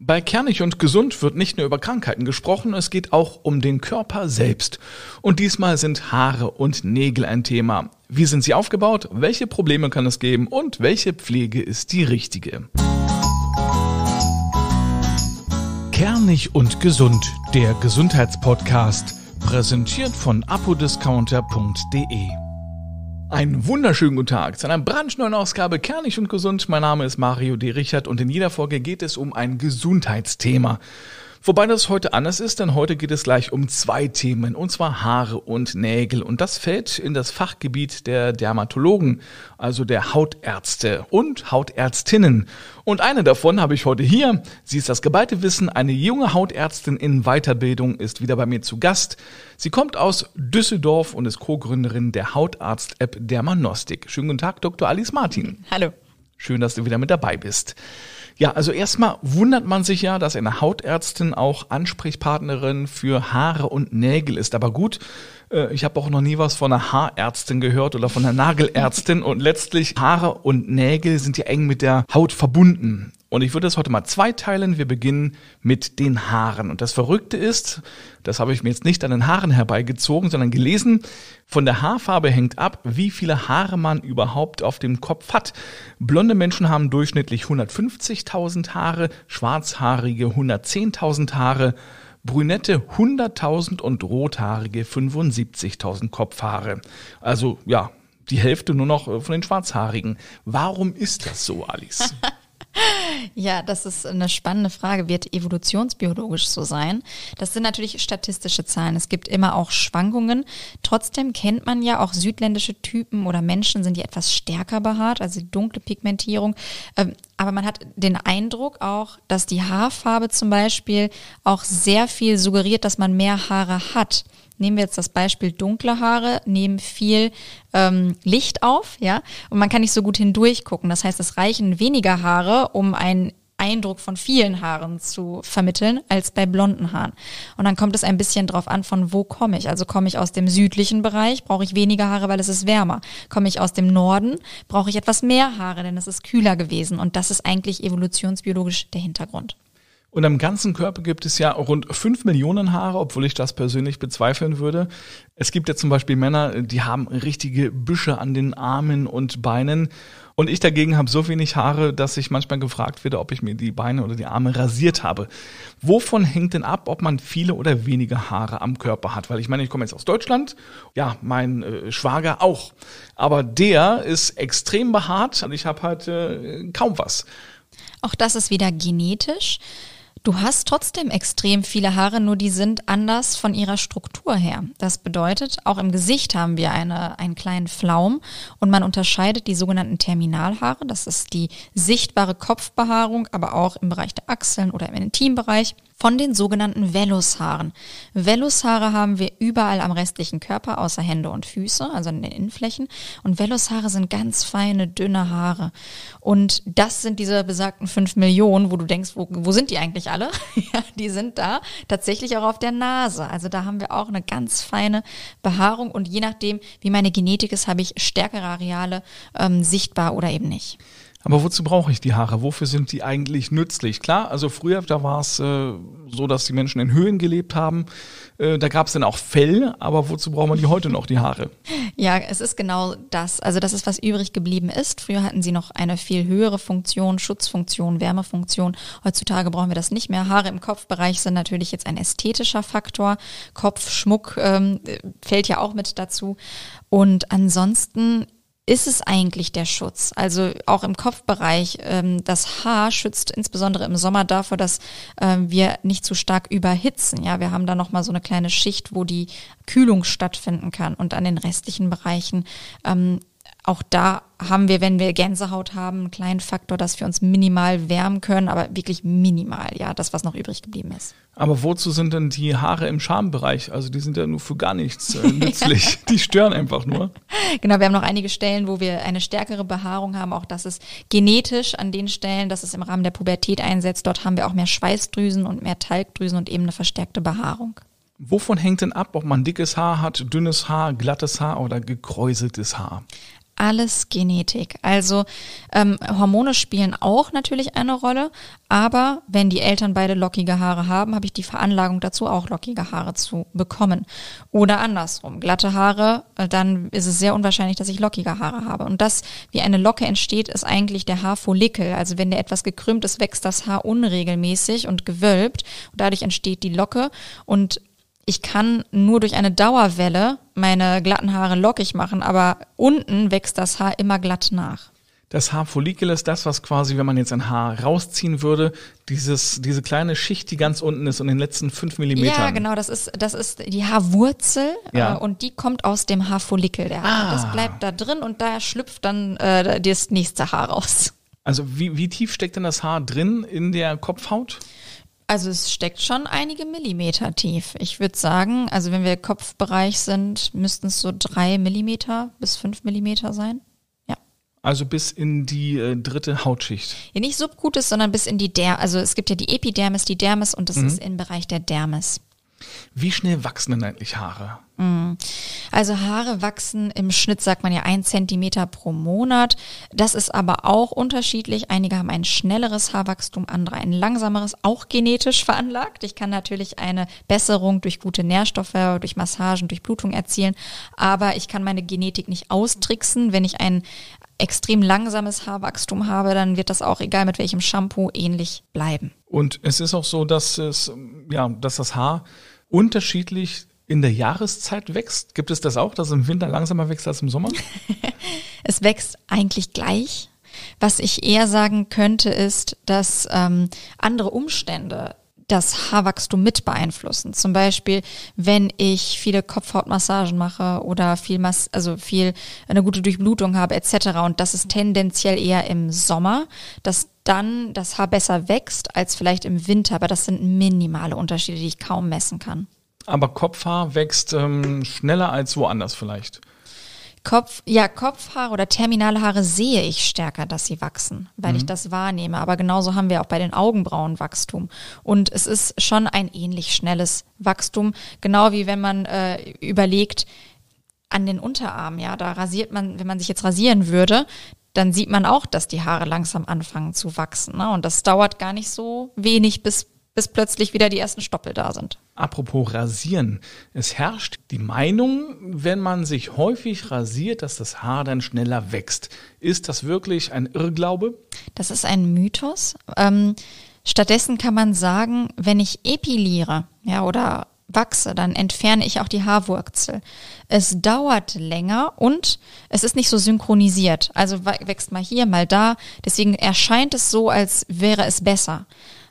Bei Kernig und Gesund wird nicht nur über Krankheiten gesprochen, es geht auch um den Körper selbst. Und diesmal sind Haare und Nägel ein Thema. Wie sind sie aufgebaut? Welche Probleme kann es geben? Und welche Pflege ist die richtige? Kernig und Gesund, der Gesundheitspodcast, präsentiert von apodiscounter.de. Einen wunderschönen guten Tag zu einer brandneuen Ausgabe Kernig und Gesund. Mein Name ist Mario D. Richard und in jeder Folge geht es um ein Gesundheitsthema. Wobei das heute anders ist, denn heute geht es gleich um zwei Themen, und zwar Haare und Nägel. Und das fällt in das Fachgebiet der Dermatologen, also der Hautärzte und Hautärztinnen. Und eine davon habe ich heute hier. Sie ist das geballte Wissen. Eine junge Hautärztin in Weiterbildung ist wieder bei mir zu Gast. Sie kommt aus Düsseldorf und ist Co-Gründerin der Hautarzt-App Dermanostik. Schönen guten Tag, Dr. Alice Martin. Hallo. Schön, dass du wieder mit dabei bist. Ja, also erstmal wundert man sich ja, dass eine Hautärztin auch Ansprechpartnerin für Haare und Nägel ist. Aber gut, äh, ich habe auch noch nie was von einer Haarärztin gehört oder von einer Nagelärztin. Und letztlich Haare und Nägel sind ja eng mit der Haut verbunden. Und ich würde das heute mal zweiteilen. Wir beginnen mit den Haaren. Und das Verrückte ist, das habe ich mir jetzt nicht an den Haaren herbeigezogen, sondern gelesen, von der Haarfarbe hängt ab, wie viele Haare man überhaupt auf dem Kopf hat. Blonde Menschen haben durchschnittlich 150.000 Haare, schwarzhaarige 110.000 Haare. Brünette 100.000 und Rothaarige 75.000 Kopfhaare. Also ja, die Hälfte nur noch äh, von den Schwarzhaarigen. Warum ist das so, Alice? Ja, das ist eine spannende Frage. Wird evolutionsbiologisch so sein? Das sind natürlich statistische Zahlen. Es gibt immer auch Schwankungen. Trotzdem kennt man ja auch südländische Typen oder Menschen sind ja etwas stärker behaart, also dunkle Pigmentierung. Ähm, aber man hat den Eindruck auch, dass die Haarfarbe zum Beispiel auch sehr viel suggeriert, dass man mehr Haare hat. Nehmen wir jetzt das Beispiel dunkle Haare, nehmen viel ähm, Licht auf, ja, und man kann nicht so gut hindurch gucken. Das heißt, es reichen weniger Haare, um einen Eindruck von vielen Haaren zu vermitteln als bei blonden Haaren. Und dann kommt es ein bisschen drauf an, von wo komme ich. Also komme ich aus dem südlichen Bereich, brauche ich weniger Haare, weil es ist wärmer. Komme ich aus dem Norden, brauche ich etwas mehr Haare, denn es ist kühler gewesen. Und das ist eigentlich evolutionsbiologisch der Hintergrund. Und am ganzen Körper gibt es ja rund fünf Millionen Haare, obwohl ich das persönlich bezweifeln würde. Es gibt ja zum Beispiel Männer, die haben richtige Büsche an den Armen und Beinen. Und ich dagegen habe so wenig Haare, dass ich manchmal gefragt werde, ob ich mir die Beine oder die Arme rasiert habe. Wovon hängt denn ab, ob man viele oder wenige Haare am Körper hat? Weil ich meine, ich komme jetzt aus Deutschland, ja, mein äh, Schwager auch. Aber der ist extrem behaart und ich habe halt äh, kaum was. Auch das ist wieder genetisch. Du hast trotzdem extrem viele Haare, nur die sind anders von ihrer Struktur her. Das bedeutet, auch im Gesicht haben wir eine, einen kleinen Flaum und man unterscheidet die sogenannten Terminalhaare, das ist die sichtbare Kopfbehaarung, aber auch im Bereich der Achseln oder im Intimbereich von den sogenannten Vellushaaren. Vellushaare haben wir überall am restlichen Körper, außer Hände und Füße, also an den Innenflächen. Und Vellushaare sind ganz feine, dünne Haare. Und das sind diese besagten fünf Millionen, wo du denkst, wo, wo sind die eigentlich alle? ja, die sind da tatsächlich auch auf der Nase. Also da haben wir auch eine ganz feine Behaarung. Und je nachdem, wie meine Genetik ist, habe ich stärkere Areale ähm, sichtbar oder eben nicht. Aber wozu brauche ich die Haare? Wofür sind die eigentlich nützlich? Klar, also früher, da war es äh, so, dass die Menschen in Höhlen gelebt haben. Äh, da gab es dann auch Fell, aber wozu braucht man die heute noch, die Haare? Ja, es ist genau das. Also das ist, was übrig geblieben ist. Früher hatten sie noch eine viel höhere Funktion, Schutzfunktion, Wärmefunktion. Heutzutage brauchen wir das nicht mehr. Haare im Kopfbereich sind natürlich jetzt ein ästhetischer Faktor. Kopfschmuck ähm, fällt ja auch mit dazu. Und ansonsten ist es eigentlich der Schutz? Also auch im Kopfbereich, ähm, das Haar schützt insbesondere im Sommer davor, dass ähm, wir nicht zu stark überhitzen. Ja, wir haben da nochmal so eine kleine Schicht, wo die Kühlung stattfinden kann und an den restlichen Bereichen ähm, auch da haben wir, wenn wir Gänsehaut haben, einen kleinen Faktor, dass wir uns minimal wärmen können, aber wirklich minimal, ja, das, was noch übrig geblieben ist. Aber wozu sind denn die Haare im Schambereich? Also die sind ja nur für gar nichts äh, nützlich. die stören einfach nur. Genau, wir haben noch einige Stellen, wo wir eine stärkere Behaarung haben. Auch das ist genetisch an den Stellen, dass es im Rahmen der Pubertät einsetzt. Dort haben wir auch mehr Schweißdrüsen und mehr Talgdrüsen und eben eine verstärkte Behaarung. Wovon hängt denn ab, ob man dickes Haar hat, dünnes Haar, glattes Haar oder gekräuseltes Haar? alles Genetik. Also ähm, Hormone spielen auch natürlich eine Rolle, aber wenn die Eltern beide lockige Haare haben, habe ich die Veranlagung dazu, auch lockige Haare zu bekommen. Oder andersrum, glatte Haare, äh, dann ist es sehr unwahrscheinlich, dass ich lockige Haare habe. Und das, wie eine Locke entsteht, ist eigentlich der Haarfollikel. Also wenn der etwas gekrümmt ist, wächst das Haar unregelmäßig und gewölbt. Und dadurch entsteht die Locke und ich kann nur durch eine Dauerwelle meine glatten Haare lockig machen, aber unten wächst das Haar immer glatt nach. Das Haarfollikel ist das, was quasi, wenn man jetzt ein Haar rausziehen würde, dieses, diese kleine Schicht, die ganz unten ist und in den letzten fünf Millimetern. Ja, genau, das ist, das ist die Haarwurzel äh, ja. äh, und die kommt aus dem Haarfollikel. Der Haar, Das ah. bleibt da drin und da schlüpft dann äh, das nächste Haar raus. Also wie, wie tief steckt denn das Haar drin in der Kopfhaut? Also es steckt schon einige Millimeter tief. Ich würde sagen, also wenn wir Kopfbereich sind, müssten es so drei Millimeter bis fünf Millimeter sein. Ja. Also bis in die äh, dritte Hautschicht. Ja, nicht subkutes, sondern bis in die Der. Also es gibt ja die Epidermis, die Dermis und das mhm. ist im Bereich der Dermis. Wie schnell wachsen denn eigentlich Haare? Mm. Also Haare wachsen im Schnitt, sagt man ja, ein Zentimeter pro Monat. Das ist aber auch unterschiedlich. Einige haben ein schnelleres Haarwachstum, andere ein langsameres, auch genetisch veranlagt. Ich kann natürlich eine Besserung durch gute Nährstoffe, durch Massagen, durch Blutung erzielen, aber ich kann meine Genetik nicht austricksen. Wenn ich ein extrem langsames Haarwachstum habe, dann wird das auch, egal mit welchem Shampoo, ähnlich bleiben. Und es ist auch so, dass es, ja, dass das Haar unterschiedlich in der Jahreszeit wächst? Gibt es das auch, dass es im Winter langsamer wächst als im Sommer? es wächst eigentlich gleich. Was ich eher sagen könnte, ist, dass ähm, andere Umstände das Haarwachstum mit beeinflussen. Zum Beispiel, wenn ich viele Kopfhautmassagen mache oder viel, Mas also viel eine gute Durchblutung habe etc. Und das ist tendenziell eher im Sommer, dass dann das Haar besser wächst als vielleicht im Winter. Aber das sind minimale Unterschiede, die ich kaum messen kann aber Kopfhaar wächst ähm, schneller als woanders vielleicht. Kopf, ja, Kopfhaare oder Terminalhaare sehe ich stärker, dass sie wachsen, weil mhm. ich das wahrnehme. Aber genauso haben wir auch bei den Augenbrauen Wachstum. Und es ist schon ein ähnlich schnelles Wachstum, genau wie wenn man äh, überlegt, an den Unterarmen, ja, da rasiert man, wenn man sich jetzt rasieren würde, dann sieht man auch, dass die Haare langsam anfangen zu wachsen. Ne? Und das dauert gar nicht so wenig, bis bis plötzlich wieder die ersten Stoppel da sind. Apropos rasieren. Es herrscht die Meinung, wenn man sich häufig rasiert, dass das Haar dann schneller wächst. Ist das wirklich ein Irrglaube? Das ist ein Mythos. Ähm, stattdessen kann man sagen, wenn ich epiliere, ja, oder wachse, dann entferne ich auch die Haarwurzel. Es dauert länger und es ist nicht so synchronisiert. Also wächst mal hier, mal da. Deswegen erscheint es so, als wäre es besser.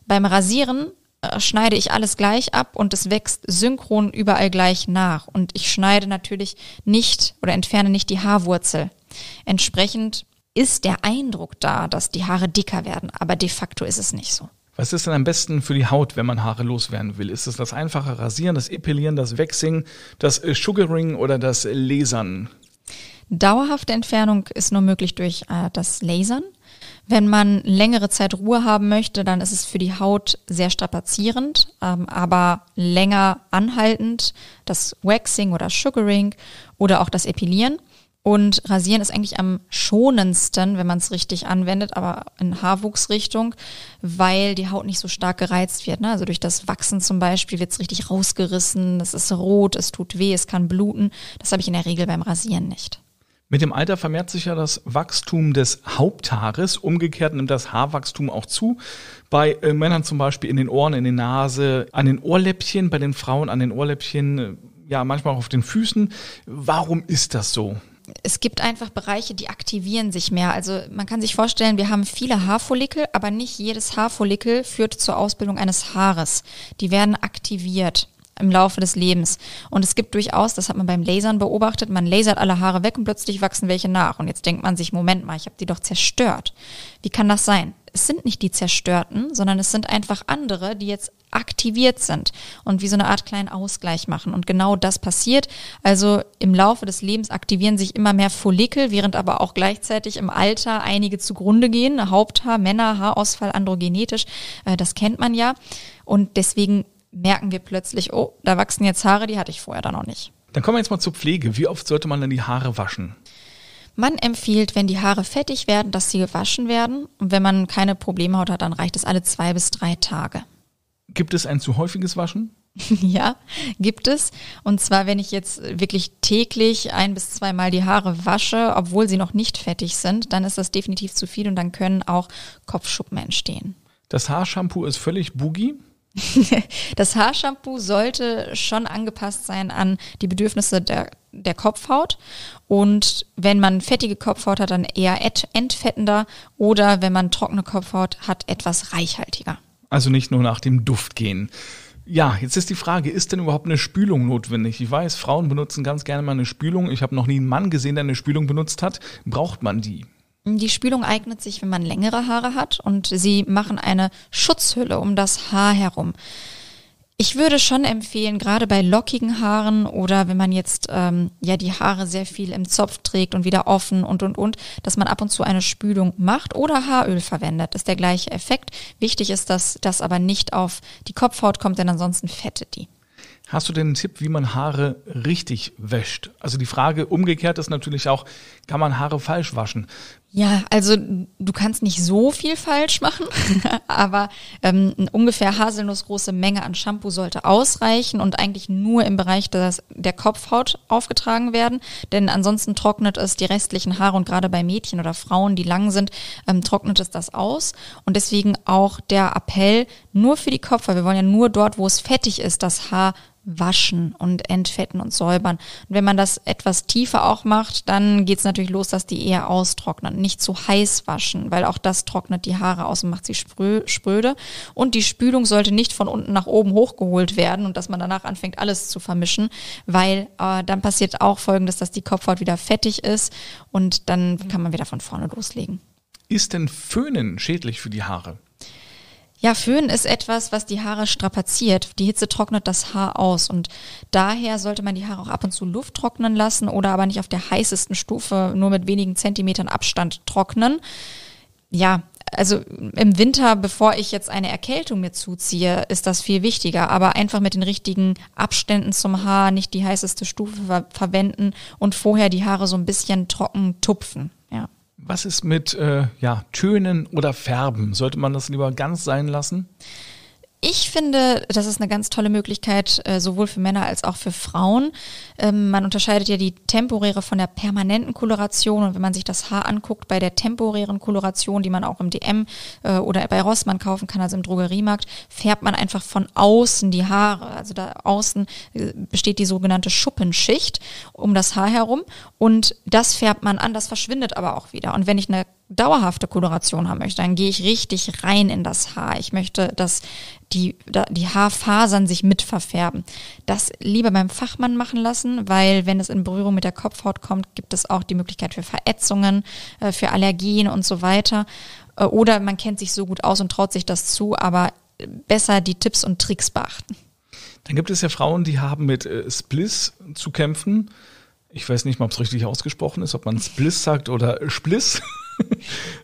Beim Rasieren äh, schneide ich alles gleich ab und es wächst synchron überall gleich nach. Und ich schneide natürlich nicht oder entferne nicht die Haarwurzel. Entsprechend ist der Eindruck da, dass die Haare dicker werden, aber de facto ist es nicht so. Was ist denn am besten für die Haut, wenn man Haare loswerden will? Ist es das einfache Rasieren, das Epilieren, das Waxing, das äh, Sugaring oder das Lasern? Dauerhafte Entfernung ist nur möglich durch äh, das Lasern. Wenn man längere Zeit Ruhe haben möchte, dann ist es für die Haut sehr strapazierend, ähm, aber länger anhaltend. Das Waxing oder Sugaring oder auch das Epilieren. Und Rasieren ist eigentlich am schonendsten, wenn man es richtig anwendet, aber in Haarwuchsrichtung, weil die Haut nicht so stark gereizt wird. Ne? Also durch das Wachsen zum Beispiel wird es richtig rausgerissen, es ist rot, es tut weh, es kann bluten. Das habe ich in der Regel beim Rasieren nicht. Mit dem Alter vermehrt sich ja das Wachstum des Haupthaares. Umgekehrt nimmt das Haarwachstum auch zu. Bei äh, Männern zum Beispiel in den Ohren, in der Nase, an den Ohrläppchen, bei den Frauen an den Ohrläppchen, äh, ja, manchmal auch auf den Füßen. Warum ist das so? es gibt einfach Bereiche, die aktivieren sich mehr. Also man kann sich vorstellen, wir haben viele Haarfollikel, aber nicht jedes Haarfollikel führt zur Ausbildung eines Haares. Die werden aktiviert im Laufe des Lebens. Und es gibt durchaus, das hat man beim Lasern beobachtet, man lasert alle Haare weg und plötzlich wachsen welche nach. Und jetzt denkt man sich, Moment mal, ich habe die doch zerstört. Wie kann das sein? Es sind nicht die zerstörten, sondern es sind einfach andere, die jetzt aktiviert sind und wie so eine Art kleinen Ausgleich machen. Und genau das passiert. Also im Laufe des Lebens aktivieren sich immer mehr Follikel, während aber auch gleichzeitig im Alter einige zugrunde gehen. Haupthaar, Männer, Haarausfall, androgenetisch, äh, das kennt man ja. Und deswegen merken wir plötzlich, oh, da wachsen jetzt Haare, die hatte ich vorher da noch nicht. Dann kommen wir jetzt mal zur Pflege. Wie oft sollte man denn die Haare waschen? Man empfiehlt, wenn die Haare fettig werden, dass sie gewaschen werden. Und wenn man keine Problemhaut hat, dann reicht es alle zwei bis drei Tage. Gibt es ein zu häufiges Waschen? ja, gibt es. Und zwar, wenn ich jetzt wirklich täglich ein bis zweimal die Haare wasche, obwohl sie noch nicht fettig sind, dann ist das definitiv zu viel und dann können auch Kopfschuppen entstehen. Das Haarshampoo ist völlig boogie. das Haarshampoo sollte schon angepasst sein an die Bedürfnisse der, der Kopfhaut. Und wenn man fettige Kopfhaut hat, dann eher entfettender oder wenn man trockene Kopfhaut hat, etwas reichhaltiger. Also nicht nur nach dem Duft gehen. Ja, jetzt ist die Frage, ist denn überhaupt eine Spülung notwendig? Ich weiß, Frauen benutzen ganz gerne mal eine Spülung. Ich habe noch nie einen Mann gesehen, der eine Spülung benutzt hat. Braucht man die? Die Spülung eignet sich, wenn man längere Haare hat und sie machen eine Schutzhülle um das Haar herum. Ich würde schon empfehlen, gerade bei lockigen Haaren oder wenn man jetzt ähm, ja die Haare sehr viel im Zopf trägt und wieder offen und und und, dass man ab und zu eine Spülung macht oder Haaröl verwendet. Ist der gleiche Effekt. Wichtig ist, dass das aber nicht auf die Kopfhaut kommt, denn ansonsten fettet die. Hast du denn einen Tipp, wie man Haare richtig wäscht? Also die Frage umgekehrt ist natürlich auch, kann man Haare falsch waschen? Ja, also du kannst nicht so viel falsch machen, aber ähm, ungefähr haselnussgroße Menge an Shampoo sollte ausreichen und eigentlich nur im Bereich des, der Kopfhaut aufgetragen werden, denn ansonsten trocknet es die restlichen Haare und gerade bei Mädchen oder Frauen, die lang sind, ähm, trocknet es das aus und deswegen auch der Appell nur für die Kopfhaut. Wir wollen ja nur dort, wo es fettig ist, das Haar waschen und entfetten und säubern. Und wenn man das etwas tiefer auch macht, dann geht es natürlich los, dass die eher austrocknen nicht zu heiß waschen, weil auch das trocknet die Haare aus und macht sie spröde. Und die Spülung sollte nicht von unten nach oben hochgeholt werden und dass man danach anfängt, alles zu vermischen, weil äh, dann passiert auch Folgendes, dass die Kopfhaut wieder fettig ist und dann kann man wieder von vorne loslegen. Ist denn Föhnen schädlich für die Haare? Ja, Föhn ist etwas, was die Haare strapaziert. Die Hitze trocknet das Haar aus und daher sollte man die Haare auch ab und zu Luft trocknen lassen oder aber nicht auf der heißesten Stufe nur mit wenigen Zentimetern Abstand trocknen. Ja, also im Winter, bevor ich jetzt eine Erkältung mir zuziehe, ist das viel wichtiger. Aber einfach mit den richtigen Abständen zum Haar, nicht die heißeste Stufe ver verwenden und vorher die Haare so ein bisschen trocken tupfen. Ja. Was ist mit äh, ja, Tönen oder Färben? Sollte man das lieber ganz sein lassen? Ich finde, das ist eine ganz tolle Möglichkeit, äh, sowohl für Männer als auch für Frauen. Ähm, man unterscheidet ja die temporäre von der permanenten Koloration. Und wenn man sich das Haar anguckt, bei der temporären Koloration, die man auch im DM äh, oder bei Rossmann kaufen kann, also im Drogeriemarkt, färbt man einfach von außen die Haare. Also da außen äh, besteht die sogenannte Schuppenschicht um das Haar herum. Und das färbt man an, das verschwindet aber auch wieder. Und wenn ich eine dauerhafte Koloration haben möchte, dann gehe ich richtig rein in das Haar. Ich möchte, dass die, die Haarfasern sich mitverfärben. Das lieber beim Fachmann machen lassen, weil wenn es in Berührung mit der Kopfhaut kommt, gibt es auch die Möglichkeit für Verätzungen, äh, für Allergien und so weiter. Äh, oder man kennt sich so gut aus und traut sich das zu, aber besser die Tipps und Tricks beachten. Dann gibt es ja Frauen, die haben mit äh, Spliss zu kämpfen. Ich weiß nicht mal, ob es richtig ausgesprochen ist, ob man Spliss sagt oder Spliss.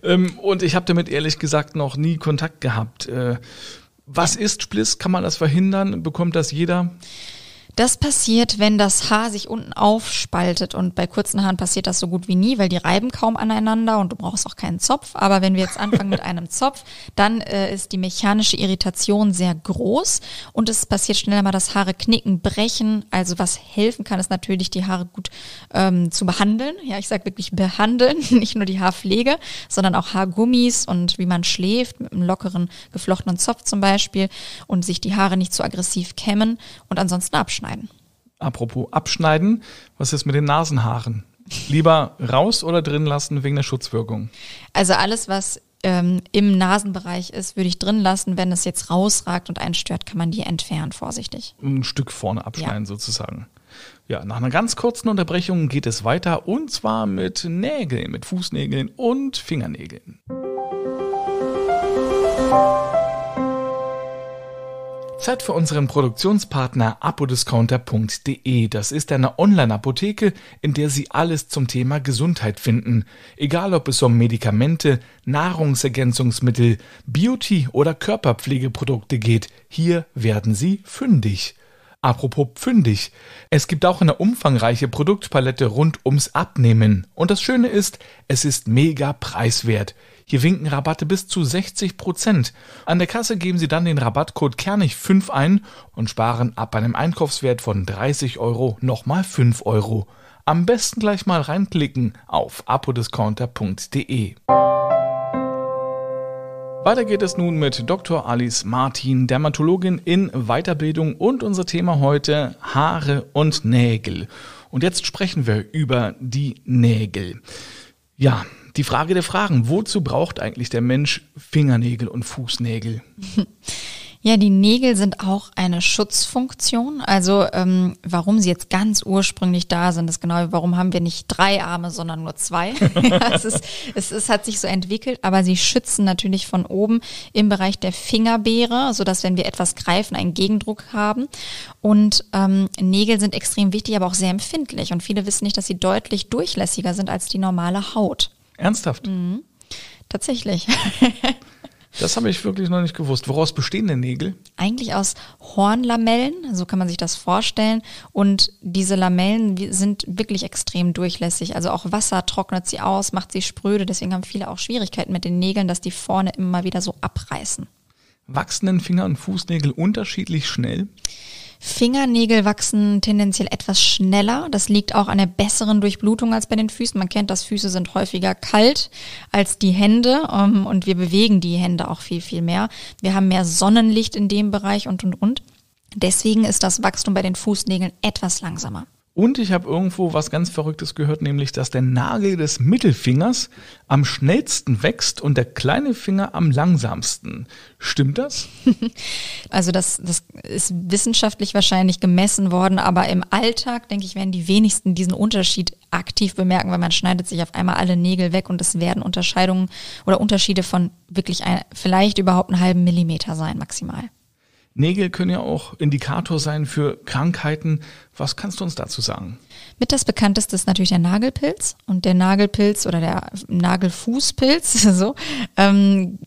Ähm, und ich habe damit ehrlich gesagt noch nie Kontakt gehabt. Äh, was ist Spliss? Kann man das verhindern? Bekommt das jeder? Das passiert, wenn das Haar sich unten aufspaltet und bei kurzen Haaren passiert das so gut wie nie, weil die reiben kaum aneinander und du brauchst auch keinen Zopf. Aber wenn wir jetzt anfangen mit einem Zopf, dann äh, ist die mechanische Irritation sehr groß und es passiert schneller mal, dass Haare knicken, brechen. Also was helfen kann, ist natürlich, die Haare gut ähm, zu behandeln. Ja, ich sage wirklich behandeln, nicht nur die Haarpflege, sondern auch Haargummis und wie man schläft mit einem lockeren geflochtenen Zopf zum Beispiel und sich die Haare nicht zu aggressiv kämmen und ansonsten abschneiden abschneiden. Apropos abschneiden, was ist mit den Nasenhaaren? Lieber raus oder drin lassen wegen der Schutzwirkung? Also alles, was ähm, im Nasenbereich ist, würde ich drin lassen. Wenn es jetzt rausragt und einen stört, kann man die entfernen, vorsichtig. Ein Stück vorne abschneiden ja. sozusagen. Ja, nach einer ganz kurzen Unterbrechung geht es weiter und zwar mit Nägeln, mit Fußnägeln und Fingernägeln. Musik Zeit für unseren Produktionspartner apodiscounter.de. Das ist eine Online-Apotheke, in der Sie alles zum Thema Gesundheit finden. Egal ob es um Medikamente, Nahrungsergänzungsmittel, Beauty- oder Körperpflegeprodukte geht, hier werden Sie fündig. Apropos pfündig. Es gibt auch eine umfangreiche Produktpalette rund ums Abnehmen. Und das Schöne ist, es ist mega preiswert. Hier winken Rabatte bis zu 60 Prozent. An der Kasse geben Sie dann den Rabattcode Kernig5 ein und sparen ab einem Einkaufswert von 30 Euro nochmal 5 Euro. Am besten gleich mal reinklicken auf apodiscounter.de. Weiter geht es nun mit Dr. Alice Martin, Dermatologin in Weiterbildung und unser Thema heute Haare und Nägel. Und jetzt sprechen wir über die Nägel. Ja, die Frage der Fragen. Wozu braucht eigentlich der Mensch Fingernägel und Fußnägel? Ja, die Nägel sind auch eine Schutzfunktion. Also ähm, warum sie jetzt ganz ursprünglich da sind, ist genau, warum haben wir nicht drei Arme, sondern nur zwei. es, ist, es ist, hat sich so entwickelt, aber sie schützen natürlich von oben im Bereich der Fingerbeere, sodass wenn wir etwas greifen, einen Gegendruck haben. Und ähm, Nägel sind extrem wichtig, aber auch sehr empfindlich. Und viele wissen nicht, dass sie deutlich durchlässiger sind als die normale Haut. Ernsthaft? Mhm. Tatsächlich. Das habe ich wirklich noch nicht gewusst. Woraus bestehen denn Nägel? Eigentlich aus Hornlamellen, so kann man sich das vorstellen. Und diese Lamellen sind wirklich extrem durchlässig. Also auch Wasser trocknet sie aus, macht sie spröde. Deswegen haben viele auch Schwierigkeiten mit den Nägeln, dass die vorne immer wieder so abreißen. Wachsen denn Finger- und Fußnägel unterschiedlich schnell? Fingernägel wachsen tendenziell etwas schneller. Das liegt auch an der besseren Durchblutung als bei den Füßen. Man kennt das, Füße sind häufiger kalt als die Hände um, ähm, und wir bewegen die Hände auch viel, viel mehr. Wir haben mehr Sonnenlicht in dem Bereich und, und, und. Deswegen ist das Wachstum bei den Fußnägeln etwas langsamer. Und ich habe irgendwo was ganz Verrücktes gehört, nämlich, dass der Nagel des Mittelfingers am schnellsten wächst und der kleine Finger am langsamsten. Stimmt das? Also das, das ist wissenschaftlich wahrscheinlich gemessen worden, aber im Alltag, denke ich, werden die wenigsten diesen Unterschied aktiv bemerken, weil man schneidet sich auf einmal alle Nägel weg und es werden Unterscheidungen oder Unterschiede von wirklich ein, vielleicht überhaupt einen halben Millimeter sein maximal. Nägel können ja auch Indikator sein für Krankheiten. Was kannst du uns dazu sagen? Mit das bekannteste ist natürlich der Nagelpilz und der Nagelpilz oder der Nagelfußpilz so ähm,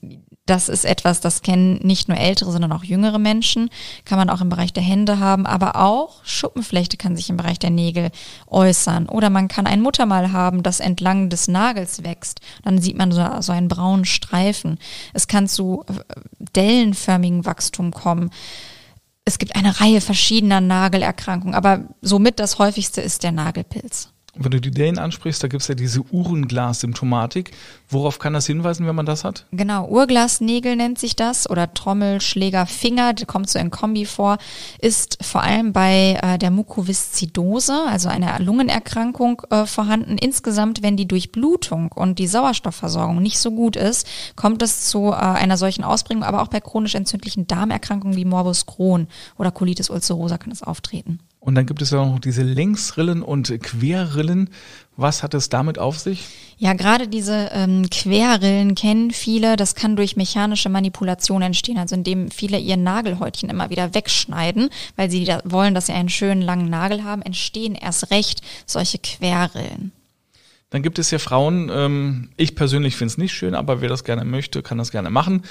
das ist etwas, das kennen nicht nur ältere, sondern auch jüngere Menschen. Kann man auch im Bereich der Hände haben, aber auch Schuppenflechte kann sich im Bereich der Nägel äußern. Oder man kann ein Muttermal haben, das entlang des Nagels wächst. Dann sieht man so, so einen braunen Streifen. Es kann zu äh, dellenförmigen Wachstum kommen. Es gibt eine Reihe verschiedener Nagelerkrankungen, aber somit das häufigste ist der Nagelpilz wenn du die Dänen ansprichst, da gibt es ja diese Uhrenglas-Symptomatik. Worauf kann das hinweisen, wenn man das hat? Genau, Uhrglasnägel nennt sich das oder Trommelschlägerfinger, kommt so in Kombi vor, ist vor allem bei äh, der Mukoviszidose, also einer Lungenerkrankung, äh, vorhanden. Insgesamt, wenn die Durchblutung und die Sauerstoffversorgung nicht so gut ist, kommt es zu äh, einer solchen Ausbringung, aber auch bei chronisch entzündlichen Darmerkrankungen wie Morbus Crohn oder Colitis ulcerosa kann es auftreten. Und dann gibt es ja noch diese Längsrillen und Querrillen. Was hat es damit auf sich? Ja, gerade diese ähm, Querrillen kennen viele. Das kann durch mechanische Manipulation entstehen, also indem viele ihr Nagelhäutchen immer wieder wegschneiden, weil sie da wollen, dass sie einen schönen langen Nagel haben, entstehen erst recht solche Querrillen dann gibt es ja Frauen, ähm, ich persönlich finde es nicht schön, aber wer das gerne möchte, kann das gerne machen.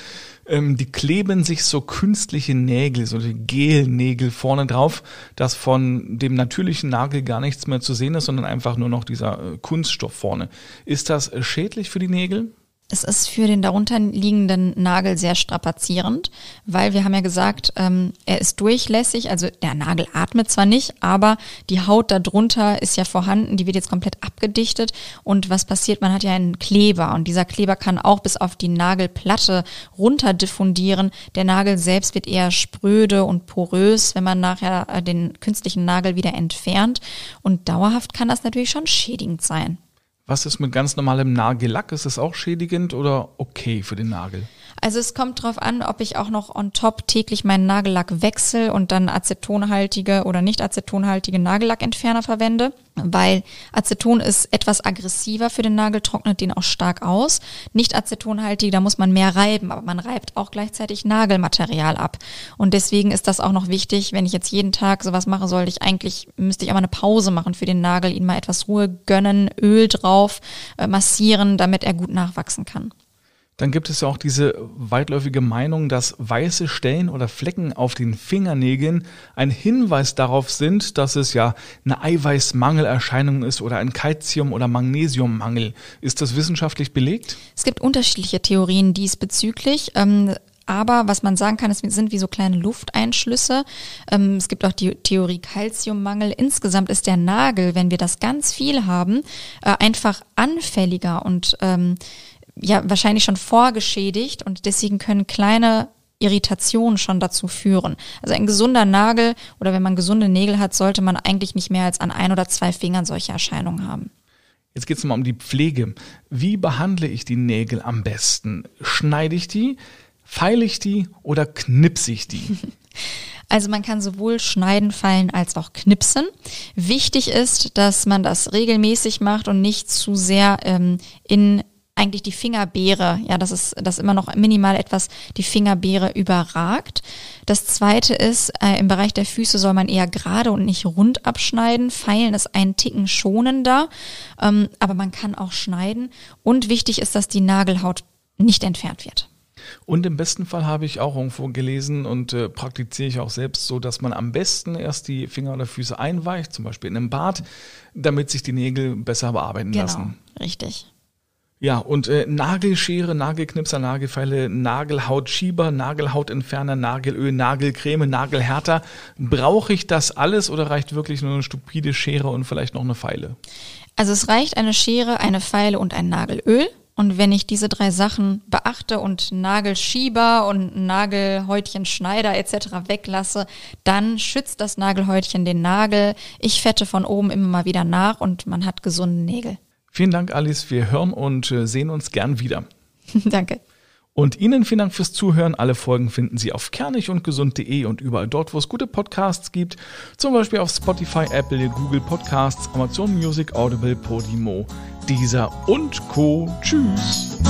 Ähm, die kleben sich so künstliche Nägel, so Gelnägel vorne drauf, dass von dem natürlichen Nagel gar nichts mehr zu sehen ist, sondern einfach nur noch dieser äh, Kunststoff vorne. Ist das schädlich für die Nägel? es ist für den darunter liegenden Nagel sehr strapazierend, weil wir haben ja gesagt, ähm, er ist durchlässig, also der Nagel atmet zwar nicht, aber die Haut darunter ist ja vorhanden, die wird jetzt komplett abgedichtet und was passiert? Man hat ja einen Kleber und dieser Kleber kann auch bis auf die Nagelplatte runter diffundieren. Der Nagel selbst wird eher spröde und porös, wenn man nachher äh, den künstlichen Nagel wieder entfernt und dauerhaft kann das natürlich schon schädigend sein. Was ist mit ganz normalem Nagellack? Ist das auch schädigend oder okay für den Nagel? Also es kommt drauf an, ob ich auch noch on top täglich meinen Nagellack wechsle und dann acetonhaltige oder nicht acetonhaltige Nagellackentferner verwende, weil Aceton ist etwas aggressiver für den Nagel, trocknet den auch stark aus. Nicht acetonhaltige, da muss man mehr reiben, aber man reibt auch gleichzeitig Nagelmaterial ab. Und deswegen ist das auch noch wichtig, wenn ich jetzt jeden Tag sowas mache, sollte ich eigentlich, müsste ich aber eine Pause machen für den Nagel, ihn mal etwas Ruhe gönnen, Öl drauf, äh, massieren, damit er gut nachwachsen kann. Dann gibt es ja auch diese weitläufige Meinung, dass weiße Stellen oder Flecken auf den Fingernägeln ein Hinweis darauf sind, dass es ja eine Eiweißmangelerscheinung ist oder ein Kalzium- oder Magnesiummangel. Ist das wissenschaftlich belegt? Es gibt unterschiedliche Theorien diesbezüglich. Ähm aber was man sagen kann, es sind wie so kleine Lufteinschlüsse. Ähm, es gibt auch die Theorie Kalziummangel. Insgesamt ist der Nagel, wenn wir das ganz viel haben, äh, einfach anfälliger und ähm, ja wahrscheinlich schon vorgeschädigt und deswegen können kleine Irritationen schon dazu führen. Also ein gesunder Nagel oder wenn man gesunde Nägel hat, sollte man eigentlich nicht mehr als an ein oder zwei Fingern solche Erscheinungen haben. Jetzt geht es mal um die Pflege. Wie behandle ich die Nägel am besten? Schneide ich die, feile ich die oder knipse ich die? Also man kann sowohl schneiden, feilen als auch knipsen. Wichtig ist, dass man das regelmäßig macht und nicht zu sehr ähm, in eigentlich die Fingerbeere, ja, das ist, dass immer noch minimal etwas die Fingerbeere überragt. Das zweite ist, äh, im Bereich der Füße soll man eher gerade und nicht rund abschneiden. Feilen ist ein Ticken schonender, ähm, aber man kann auch schneiden. Und wichtig ist, dass die Nagelhaut nicht entfernt wird. Und im besten Fall habe ich auch irgendwo gelesen und äh, praktiziere ich auch selbst so, dass man am besten erst die Finger oder Füße einweicht, zum Beispiel in einem Bad, damit sich die Nägel besser bearbeiten genau, lassen. Richtig. Ja, und äh, Nagelschere, Nagelknipser, Nagelfeile, Nagelhautschieber, Nagelhautentferner, Nagelöl, Nagelcreme, Nagelhärter. Brauche ich das alles oder reicht wirklich nur eine stupide Schere und vielleicht noch eine Feile? Also es reicht eine Schere, eine Feile und ein Nagelöl. Und wenn ich diese drei Sachen beachte und Nagelschieber und Nagelhäutchenschneider etc. weglasse, dann schützt das Nagelhäutchen den Nagel. Ich fette von oben immer mal wieder nach und man hat gesunde Nägel. Vielen Dank, Alice. Wir hören und äh, sehen uns gern wieder. Danke. Und Ihnen vielen Dank fürs Zuhören. Alle Folgen finden Sie auf kernigundgesund.de und überall dort, wo es gute Podcasts gibt. Zum Beispiel auf Spotify, Apple, Google Podcasts, Amazon Music, Audible, Podimo, Deezer und Co. Tschüss.